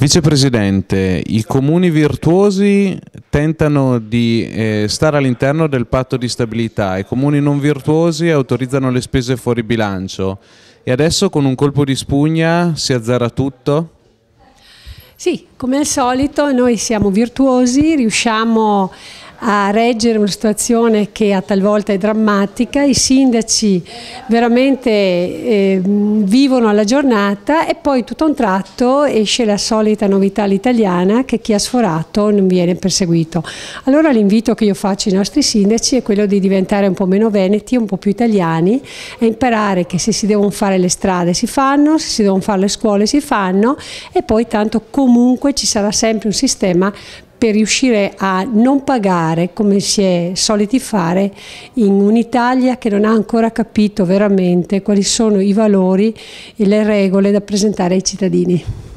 Vicepresidente, i comuni virtuosi tentano di eh, stare all'interno del patto di stabilità, i comuni non virtuosi autorizzano le spese fuori bilancio e adesso con un colpo di spugna si azzera tutto? Sì, come al solito noi siamo virtuosi, riusciamo a a reggere una situazione che a talvolta è drammatica, i sindaci veramente eh, vivono alla giornata e poi tutto a un tratto esce la solita novità all'italiana che chi ha sforato non viene perseguito. Allora l'invito che io faccio ai nostri sindaci è quello di diventare un po' meno veneti, un po' più italiani e imparare che se si devono fare le strade si fanno, se si devono fare le scuole si fanno e poi tanto comunque ci sarà sempre un sistema per riuscire a non pagare come si è soliti fare in un'Italia che non ha ancora capito veramente quali sono i valori e le regole da presentare ai cittadini.